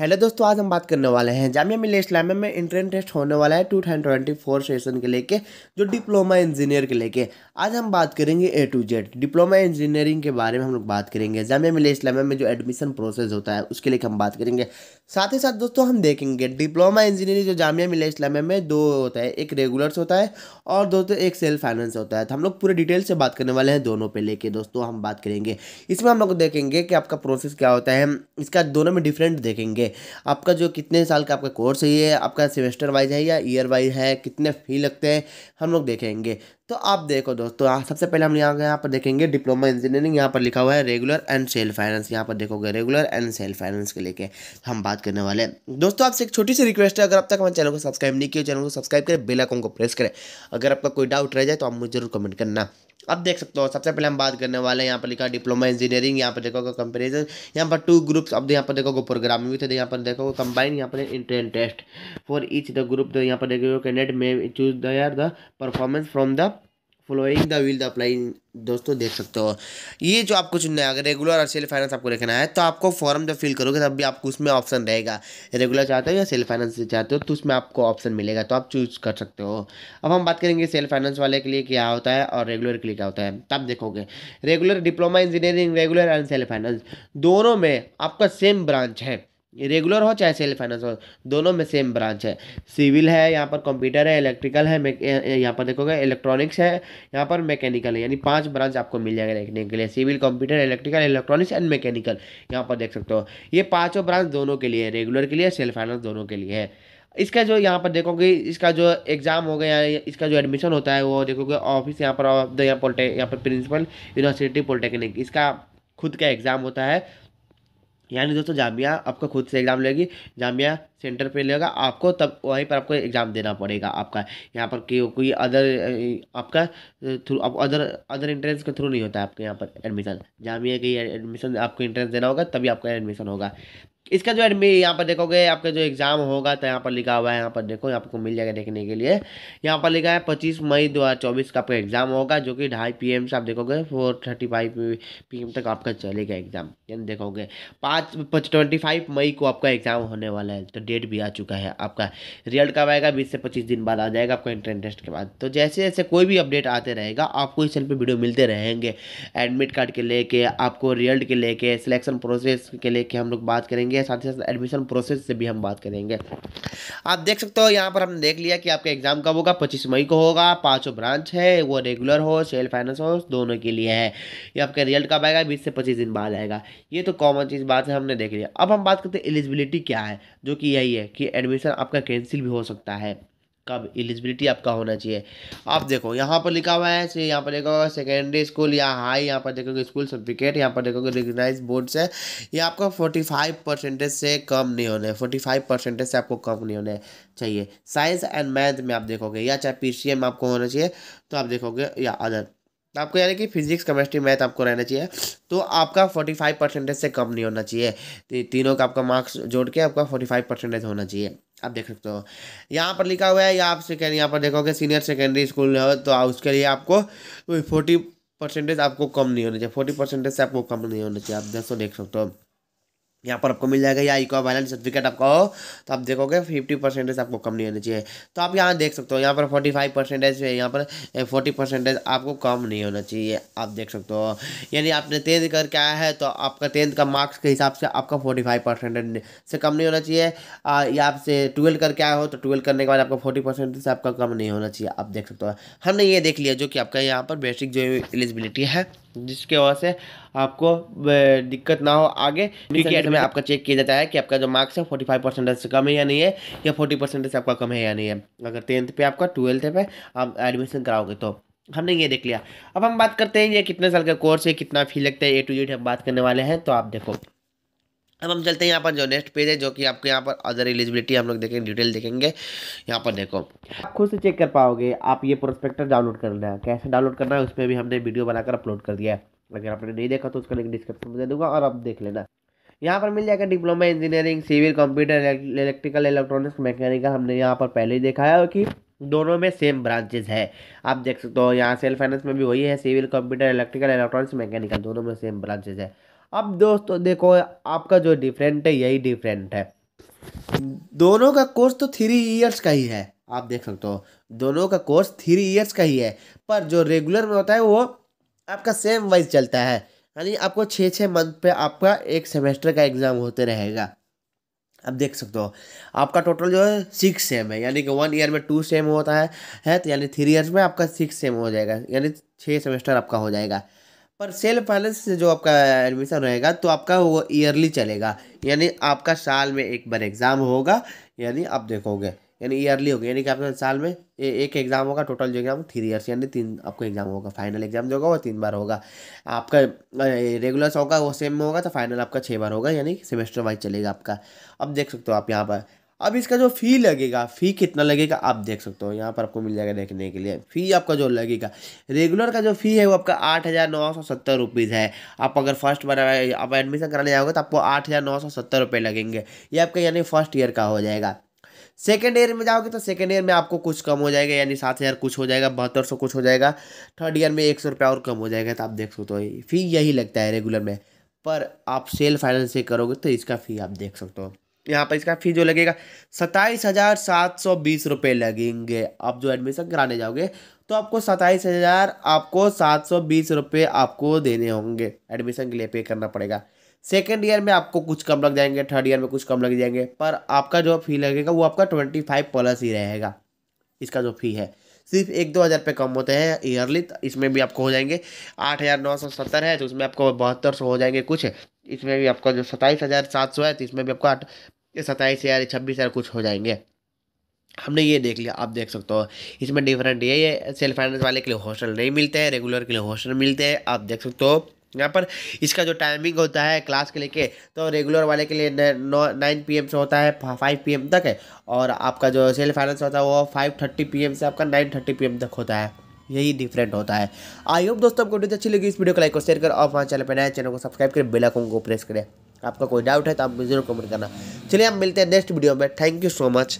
hello दोस्तों आज हम बात करने वाले हैं जामिया मिले इस्लामिया में इंट्रेंस टेस्ट होने वाला है two thousand twenty four session के लेके जो डिप्लोमा इंजीनियर के लेके आज हम बात करेंगे A to Z diploma engineering के बारे में हम लोग बात करेंगे जामिया मिले इस्लामिया में जो एडमिशन प्रोसेस होता है उसके लेके हम बात करेंगे साथ ही साथ दोस्तों हम देखेंगे डिप्लोमा इंजीनियरिंग जो जामिया मिले इस्लामिया में दो होता है एक रेगुलर्स होता है और दोस्तों एक सेल्फ फाइनेंस होता है तो हम लोग पूरे डिटेल से बात करने वाले हैं दोनों पे लेके दोस्तों हम बात करेंगे इसमें हम लोग देखेंगे कि आपका प्रोसेस क्या होता है इसका दोनों में डिफरेंट देखेंगे आपका जो कितने साल का आपका कोर्स है ये आपका सेमेस्टर वाइज है या ईयर वाइज है कितने फी लगते हैं हम लोग देखेंगे तो आप देखो दोस्तों सबसे पहले हम यहाँ यहाँ पर देखेंगे डिप्लोमा इंजीनियरिंग यहाँ पर लिखा हुआ है रेगुलर एंड सेल फाइनेंस यहाँ पर देखोगे रेगुलर एंड सेल फाइनेंस के लेके हम बात करने वाले हैं दोस्तों आपसे एक छोटी सी रिक्वेस्ट है अगर अब तक हमारे चैनल को सब्सक्राइब नहीं किया चैनल को सब्सक्राइब करें बेलाकॉन को प्रेस करें अगर आपका कोई डाउट रह जाए तो आप मुझे जरूर कमेंट करना अब देख सकते हो सबसे पहले हम बात करने वाले हैं यहाँ पर लिखा डिप्लोमा इंजीनियरिंग यहाँ पर देखोगे कंपेरिजन यहाँ पर टू ग्रुप्स अब तो यहाँ पर देखोगे प्रोग्रामिंग थे तो यहाँ पर देखोगे कंबाइन यहाँ पर entrance test for each the group यहाँ पर देखोगे कैंडिडेट मे चूज द यार the performance from the following the while the applying दोस्तों देख सकते हो ये जो आपको चुनना है अगर रेगुलर और सेल्फ फाइनेंस आपको रखना है तो आपको फॉर्म जब फिल करोगे तब भी आपको उसमें ऑप्शन रहेगा रेगुलर चाहते हो या सेल्फ फाइनेंस चाहते हो तो उसमें आपको ऑप्शन मिलेगा तो आप चूज कर सकते हो अब हम बात करेंगे सेल्फ फाइनेंस वाले के लिए क्या होता है और रेगुलर के लिए क्या होता है तब देखोगे regular diploma engineering regular and self finance दोनों में आपका सेम ब्रांच है रेगुलर हो चाहे सेल्फ फाइनेंस हो दोनों में सेम ब्रांच है सिविल है यहाँ पर कंप्यूटर है इलेक्ट्रिकल है यहाँ पर देखोगे इलेक्ट्रॉनिक्स है यहाँ पर मैकेनिकल है यानी पांच ब्रांच आपको मिल जाएगा देखने के लिए civil computer electrical electronics and mechanical यहाँ पर देख सकते हो ये पाँचों ब्रांच दोनों के लिए रेगुलर के लिए सेल्फ फाइनेंस दोनों के लिए है इसका जो यहाँ पर देखोगे इसका जो एग्ज़ाम हो गया इसका जो एडमिशन होता है वो देखोगे ऑफिस यहाँ पर यहाँ पर यहाँ पर प्रिंसिपल यूनिवर्सिटी पॉलिटेक्निक इसका खुद का एग्ज़ाम होता है यानी दोस्तों जामिया आपको खुद से एग्ज़ाम लेगी जामिया सेंटर पे लेगा आपको तब वहीं पर आपको एग्ज़ाम देना पड़ेगा आपका यहाँ पर कोई अदर आपका थ्रू आप अदर अदर एंट्रेंस के थ्रू नहीं होता है आपके यहाँ पर एडमिशन जामिया के एडमिशन आपको एंट्रेंस देना होगा तभी आपका एडमिशन होगा इसका जो एडमी यहाँ पर देखोगे आपका जो एग्ज़ाम होगा तो यहाँ पर लिखा हुआ है यहाँ पर देखो आपको मिल जाएगा देखने के लिए यहाँ पर लिखा है पच्चीस मई चौबीस का आपका एग्ज़ाम होगा जो कि ढाई एम से आप देखोगे फोर थर्टी फाइव पी तक आपका चलेगा एग्ज़ाम यानी देखोगे पाँच ट्वेंटी फाइव मई को आपका एग्ज़ाम होने वाला है तो डेट भी आ चुका है आपका रिजल्ट कब आएगा बीस से पच्चीस दिन बाद आ जाएगा आपका इंटरन टेस्ट के बाद तो जैसे जैसे कोई भी अपडेट आते रहेगा आपको इस चैनल पर वीडियो मिलते रहेंगे एडमिट कार्ड के लेके आपको रिजल्ट के लेके सिलेक्शन प्रोसेस के लेके हम लोग बात करेंगे करेंगे साथ ही साथ एडमिशन प्रोसेस से भी हम बात करेंगे आप देख सकते हो यहाँ पर हमने देख लिया कि आपका एग्जाम कब होगा पच्चीस मई को होगा पाँचों ब्रांच है वो रेगुलर हो सेल फाइनेंस हो दोनों के लिए है या आपका रिजल्ट कब आएगा बीस से पच्चीस दिन बाद आएगा ये तो कॉमन चीज़ बात है हमने देख लिया अब हम बात करते हैं एलिजिबिलिटी क्या है जो कि यही है कि एडमिशन आपका कैंसिल भी हो सकता है कब एलिजिबिलिटी आपका होना चाहिए आप देखो यहाँ पर लिखा हुआ है से यहाँ पर देखोगे सेकेंडरी स्कूल या हाई यहाँ पर देखोगे स्कूल सर्टिफिकेट यहाँ पर देखोगे रिकोगनाइज बोर्ड से ये आपको फोर्टी फाइव परसेंटेज से कम नहीं होने फोर्टी फाइव परसेंटेज से आपको कम नहीं होना चाहिए साइंस एंड मैथ में आप देखोगे या चाहे पी सी एम आपको होना चाहिए तो आप देखोगे या अदर तो आपको यानी कि फिजिक्स केमिस्ट्री मैथ आपको रहना चाहिए तो आपका फोर्टी फाइव परसेंटेज से कम नहीं होना चाहिए तीनों का आपका मार्क्स जोड़ के आपका फोर्टी फाइव परसेंटेज होना चाहिए आप देख सकते हो यहाँ पर लिखा हुआ है या आप सेकेंड यहाँ पर देखोगे सीनियर सेकेंडरी स्कूल हो तो उसके लिए आपको फोर्टी परसेंटेज आपको कम नहीं होना चाहिए फोर्टी परसेंटेज से आपको कम नहीं होना चाहिए आप दोस्तों देख सकते हो यहाँ पर आपको मिल जाएगा या इको बैलेंस सर्टिफिकेट आपका हो तो आप देखोगे फिफ्टी परसेंटेज आपको कम नहीं होना चाहिए तो आप यहाँ देख सकते हो यहाँ पर फोर्टी फाइव परसेंटेज है यहाँ पर फोर्टी परसेंटेज आपको कम नहीं होना चाहिए आप देख सकते हो यानी आपने टेंथ करके आया है तो आपका टेंथ का मार्क्स के हिसाब से आपका फोर्टी फाइव परसेंटेज से कम नहीं होना चाहिए या आपसे ट्वेल्व करके आया हो तो ट्वेल्व करने के बाद आपका फोर्टी परसेंटेज से आपका कम नहीं होना चाहिए आप देख सकते हो हमने ये देख लिया जो कि आपका यहाँ पर बेसिक जो एलिजिबिलिटी है जिसके वजह से आपको दिक्कत ना हो आगे क्योंकि में आपका चेक किया जाता है कि आपका जो मार्क्स है फोर्टी फाइव परसेंटेज से कम है या नहीं है या फोर्टी परसेंटेज से आपका कम है या नहीं है अगर टेंथ पे आपका ट्वेल्थ पे आप एडमिशन कराओगे तो हमने ये देख लिया अब हम बात करते हैं ये कितने साल का कोर्स है कितना फी लगता है ए टू जेड हम बात करने वाले हैं तो आप देखो अब हम चलते हैं यहाँ पर जो नेक्स्ट पेज है जो कि आपको यहाँ पर अदर एलिजिबिलिटी हम लोग देखेंगे डिटेल देखेंगे यहाँ पर देखो आप खुद से चेक कर पाओगे आप ये प्रोस्पेक्टर डाउनलोड करना है कैसे डाउनलोड करना है उस पर भी हमने वीडियो बनाकर अपलोड कर दिया है अगर आपने नहीं देखा तो उसका लिंक डिस्क्रिप्शन में दे दूंगा और आप देख लेना यहाँ पर मिल जाएगा diploma engineering civil computer electrical electronics mechanical हमने यहाँ पर पहले ही देखा है कि दोनों में सेम ब्रांचेज है आप देख सकते हो यहाँ सेल फाइनेंस में भी वही है civil computer electrical electronics mechanical दोनों में सेम ब्रांचेज है अब दोस्तों देखो आपका जो डिफरेंट है यही डिफरेंट है दोनों का कोर्स तो थ्री ईयर्स का ही है आप देख सकते हो दोनों का कोर्स थ्री ईयर्स का ही है पर जो रेगुलर में होता है वो आपका सेम वाइज चलता है यानी आपको छः छः मंथ पे आपका एक सेमेस्टर का एग्ज़ाम होते रहेगा अब देख सकते हो आपका टोटल जो है सिक्स सेम है यानी कि वन ईयर में टू सेम होता है है तो यानी थ्री ईयर्स में आपका सिक्स सेम हो जाएगा यानी छः सेमेस्टर आपका हो जाएगा पर सेल्फ फाइनेंस से जो आपका एडमिशन रहेगा तो आपका वो ईयरली चलेगा यानी आपका साल में एक बार एग्ज़ाम होगा यानी आप देखोगे यानी ईयरली होगी यानी कि आपका साल में ए, एक एग्ज़ाम होगा टोटल जो एग्ज़ाम थ्री ईयर्स यानी तीन आपको एग्ज़ाम होगा फाइनल एग्ज़ाम जो होगा वो तीन बार होगा आपका रेगुलर होगा वो सेम में होगा तो फाइनल आपका छः बार होगा यानी सेमेस्टर वाइज चलेगा आपका अब देख सकते हो आप यहाँ पर अब इसका जो फ़ी लगेगा फ़ी कितना लगेगा आप देख सकते हो यहाँ पर आपको मिल जाएगा देखने के लिए फ़ी आपका जो लगेगा रेगुलर का जो फ़ी है वो आपका आठ हज़ार नौ सौ सत्तर रुपीज़ है आप अगर फर्स्ट बार आप एडमिशन कराने जाओगे तो आपको आठ हज़ार नौ सौ सत्तर रुपये लगेंगे ये आपका यानी फर्स्ट ईयर का हो जाएगा सेकेंड ईयर में जाओगे तो सेकेंड ईयर में आपको कुछ कम हो जाएगा यानी सात हज़ार कुछ हो जाएगा बहत्तर सौ कुछ हो जाएगा थर्ड ईयर में एक सौ रुपया और कम हो जाएगा तो आप देख सकते हो फ़ी यही लगता है रेगुलर में पर आप सेल फाइनेंस से करोगे तो इसका फ़ी आप देख सकते हो यहाँ पर इसका फी जो लगेगा सत्ताईस हज़ार सात सौ बीस रुपये लगेंगे आप जो एडमिशन कराने जाओगे तो आपको सत्ताईस हज़ार आपको सात सौ बीस रुपये आपको देने होंगे एडमिशन के लिए पे करना पड़ेगा सेकेंड ईयर में आपको कुछ कम लग जाएंगे थर्ड ईयर में कुछ कम लग जाएंगे पर आपका जो फी लगेगा वो आपका ट्वेंटी फाइव प्लस ही रहेगा इसका जो फी है सिर्फ एक दो हज़ार रुपये कम होते हैं ईयरली तो इसमें भी आपको हो जाएंगे आठ हज़ार नौ सौ सत्तर है तो उसमें आपको बहत्तर सौ हो जाएंगे कुछ इसमें भी आपका जो सत्ताईस हज़ार सात सौ है तो इसमें भी आपका सत्ताईस हज़ार छब्बीस हज़ार कुछ हो जाएंगे हमने ये देख लिया आप देख सकते हो इसमें डिफरेंट ये है सेल्फ फाइनेंस वाले के लिए हॉस्टल नहीं मिलते हैं रेगुलर के लिए हॉस्टल मिलते हैं आप देख सकते हो यहाँ पर इसका जो टाइमिंग होता है क्लास के लेके तो रेगुलर वाले के लिए नौ नाइन पी से होता है फाइव पी तक है और आपका जो सेल्फ फाइनेंस होता है वो फाइव थर्टी पी से आपका नाइन थर्टी पी तक होता है यही डिफरेंट होता है आई होप दोस्तों आपको वीडियो अच्छी लगी इस वीडियो को लाइक और शेयर कर और हमारे चैनल पर नया चैनल को सब्सक्राइब करें बेल आइकन को प्रेस करें आपका कोई डाउट है तो आप जरूर कमेंट करना चलिए हम मिलते हैं नेक्स्ट वीडियो में थैंक यू सो मच